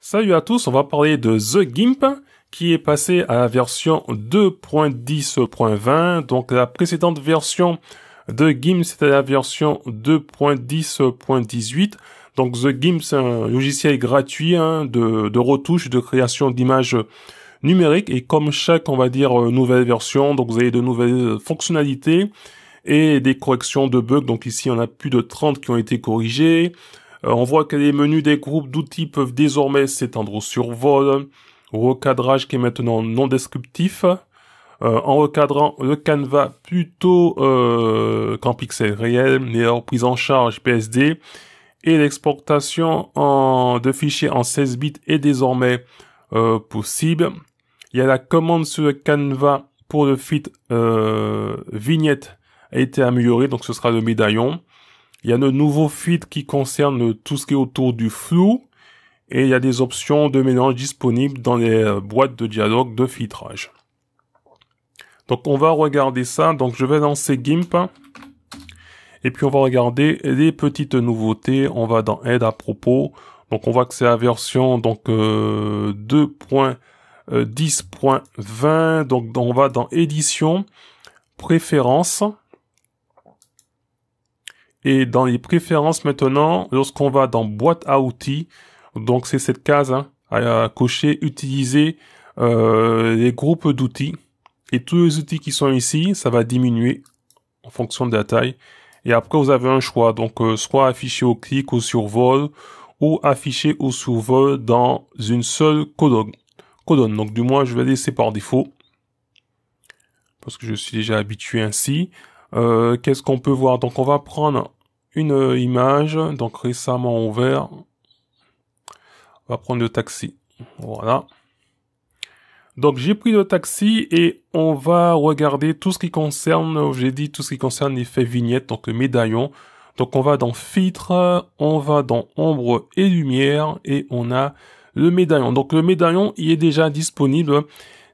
Salut à tous, on va parler de The Gimp qui est passé à la version 2.10.20. Donc la précédente version de GIMP c'était la version 2.10.18. Donc The GIMP c'est un logiciel gratuit hein, de, de retouche, de création d'images numériques. Et comme chaque, on va dire, euh, nouvelle version, donc vous avez de nouvelles fonctionnalités et des corrections de bugs. Donc ici, on a plus de 30 qui ont été corrigées. Euh, on voit que les menus des groupes d'outils peuvent désormais s'étendre au survol, au recadrage qui est maintenant non descriptif, euh, en recadrant le canevas plutôt euh, qu'en réel réels, meilleure prise en charge PSD, et l'exportation de fichiers en 16 bits est désormais euh, possible. Il y a la commande sur le canevas pour le fit vignette a été améliorée, donc ce sera le médaillon. Il y a de nouveau filtre qui concerne tout ce qui est autour du flou et il y a des options de mélange disponibles dans les euh, boîtes de dialogue de filtrage. Donc on va regarder ça. Donc je vais lancer GIMP. Et puis on va regarder les petites nouveautés. On va dans Aide à propos. Donc on voit que c'est la version donc 2.10.20. Euh, euh, donc on va dans Édition, Préférences. Et dans les préférences maintenant, lorsqu'on va dans boîte à outils, donc c'est cette case hein, à cocher utiliser euh, les groupes d'outils. Et tous les outils qui sont ici, ça va diminuer en fonction de la taille. Et après, vous avez un choix. Donc, euh, soit afficher au clic ou survol ou afficher au survol dans une seule colonne. Donc, du moins, je vais laisser par défaut parce que je suis déjà habitué ainsi. Euh, qu'est-ce qu'on peut voir Donc, on va prendre une euh, image, donc récemment ouvert. On va prendre le taxi. Voilà. Donc j'ai pris le taxi et on va regarder tout ce qui concerne, euh, j'ai dit tout ce qui concerne l'effet vignette, donc le médaillon. Donc on va dans filtre, on va dans ombre et lumière et on a le médaillon. Donc le médaillon il est déjà disponible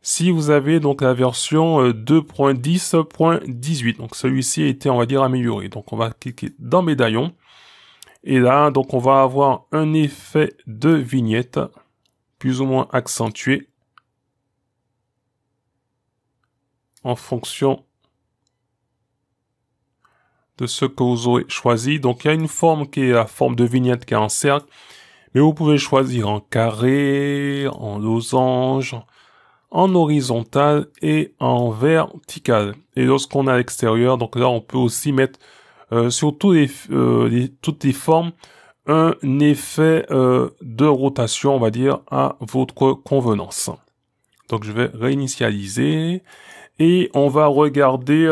si vous avez donc la version 2.10.18. Euh, donc celui-ci a été, on va dire, amélioré. Donc on va cliquer dans médaillon. Et là, donc on va avoir un effet de vignette plus ou moins accentué en fonction de ce que vous aurez choisi. Donc il y a une forme qui est la forme de vignette qui est en cercle, mais vous pouvez choisir en carré, en losange, en horizontal et en vertical. Et lorsqu'on a l'extérieur, donc là on peut aussi mettre euh, sur tous euh, les, toutes les formes un effet euh, de rotation, on va dire, à votre convenance. Donc je vais réinitialiser et on va regarder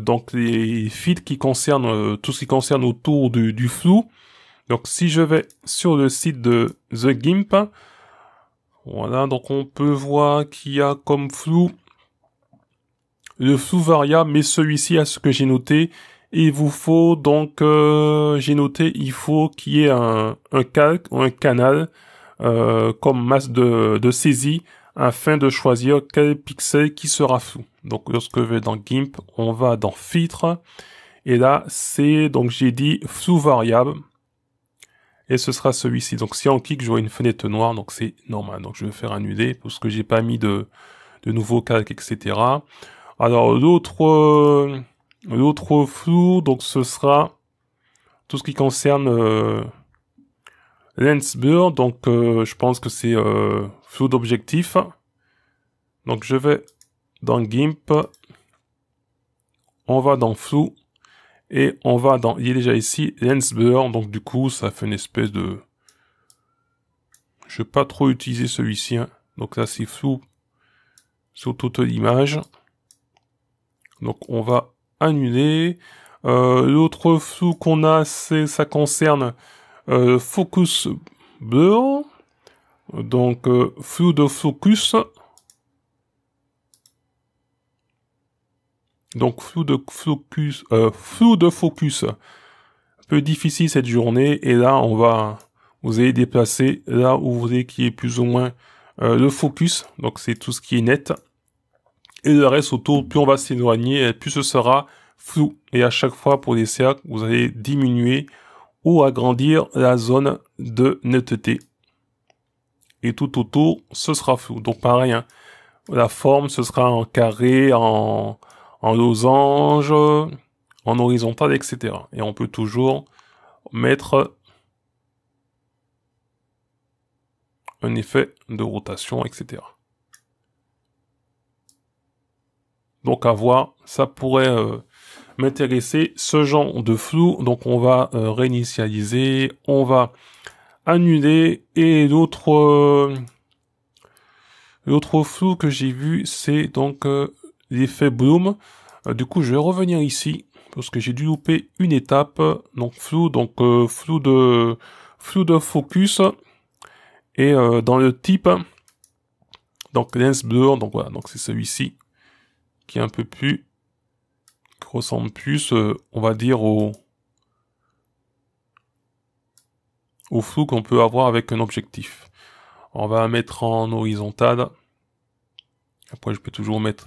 donc les filtres qui concernent tout ce qui concerne autour du, du, flou. Donc si je vais sur le site de The Gimp, voilà, donc on peut voir qu'il y a comme flou le flou variable, mais celui-ci à ce que j'ai noté, il vous faut donc, euh, j'ai noté, il faut qu'il y ait un, calque ou un canal euh, comme masse de, de saisie afin de choisir quel pixel qui sera flou. Donc lorsque je vais dans GIMP, on va dans filtre et là c'est donc j'ai dit flou variable et ce sera celui-ci. Donc si on clique, je vois une fenêtre noire, donc c'est normal. Donc je vais faire annuler parce que j'ai pas mis de, nouveaux calques, etc. Alors euh, l'autre flou, donc ce sera tout ce qui concerne euh, Lensburg. Donc euh, je pense que c'est flou d'objectif. Donc je vais dans GIMP. On va dans flou. Et on va dans, il est déjà ici, Lens Blur, donc du coup, ça fait une espèce de... Je vais pas trop utiliser celui-ci, hein. donc là c'est flou sur toute l'image. Donc on va annuler. Euh, l'autre flou qu'on a, c'est ça concerne euh, Focus Blur. Donc euh, flou de focus, Donc flou de focus, euh, flou de focus. Un peu difficile cette journée et là on va vous allez déplacer là où vous voulez qu'il y ait plus ou moins le euh, focus. Donc c'est tout ce qui est net. Et le reste autour, plus on va s'éloigner, euh, plus ce sera flou. Et à chaque fois pour les cercles, vous allez diminuer ou agrandir la zone de netteté. Et tout autour, ce sera flou. Donc pareil, rien hein. la forme, ce sera en carré, en, en losange, en horizontal, etc. Et on peut toujours mettre un effet de rotation, etc. Donc à voir, ça pourrait euh, m'intéresser, ce genre de flou. Donc on va euh, réinitialiser, on va annuler, et d'autres, euh, L'autre flou que j'ai vu, c'est donc l'effet bloom. Euh, du coup, je vais revenir ici parce que j'ai dû louper une étape. Donc flou, donc euh, flou de flou de focus et euh, dans le type donc lens blur. Donc voilà, donc c'est celui-ci qui est un peu plus qui ressemble plus, on va dire au au flou qu'on peut avoir avec un objectif. On va mettre en horizontal. Après, je peux toujours mettre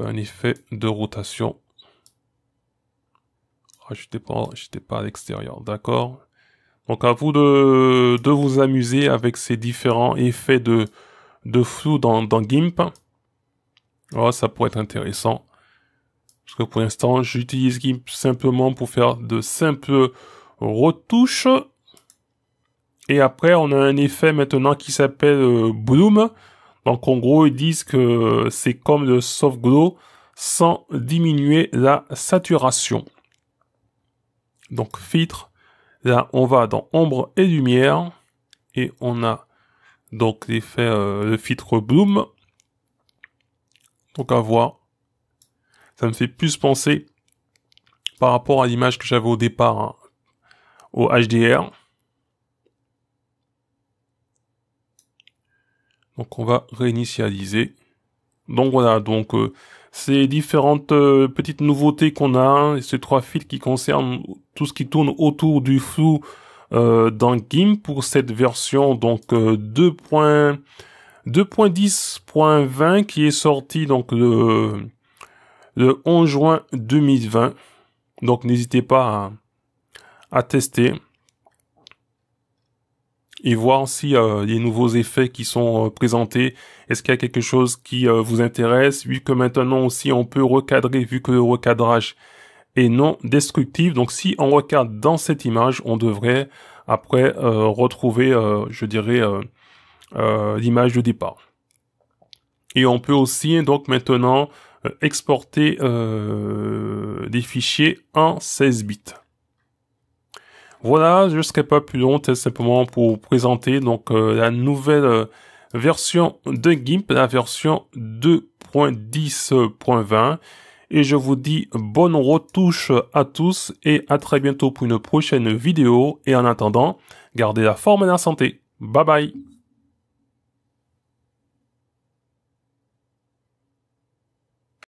euh, un effet de rotation. Ah, je n'étais pas, à l'extérieur, d'accord. Donc à vous de, vous amuser avec ces différents effets de, flou dans, GIMP. Ah, ça pourrait être intéressant. Parce que pour l'instant, j'utilise GIMP simplement pour faire de simples retouches. Et après, on a un effet maintenant qui s'appelle euh, Bloom. Donc en gros, ils disent que c'est comme le soft glow sans diminuer la saturation. Donc filtre, là on va dans ombre et lumière et on a donc l'effet euh, le filtre bloom. Donc à voir. Ça me fait plus penser par rapport à l'image que j'avais au départ hein, au HDR. Donc on va réinitialiser. Donc voilà, donc euh, ces différentes euh, petites nouveautés qu'on a, hein, et ces trois fils qui concernent tout ce qui tourne autour du flou euh, dans GIMP pour cette version donc 2.10.20 qui est sortie donc le, le 11 juin 2020. Donc n'hésitez pas à, à tester et voir si euh, les nouveaux effets qui sont euh, présentés, est-ce qu'il y a quelque chose qui euh, vous intéresse, vu que maintenant aussi on peut recadrer, vu que le recadrage est non destructif. Donc si on recadre dans cette image, on devrait après retrouver, je dirais, l'image de départ. Et on peut aussi donc maintenant exporter des fichiers en 16 bits. Voilà, je ne serai pas plus long, simplement pour vous présenter donc, euh, la nouvelle euh, version de GIMP, la version 2.10.20. Et je vous dis bonne retouche à tous et à très bientôt pour une prochaine vidéo. Et en attendant, gardez la forme et la santé. Bye bye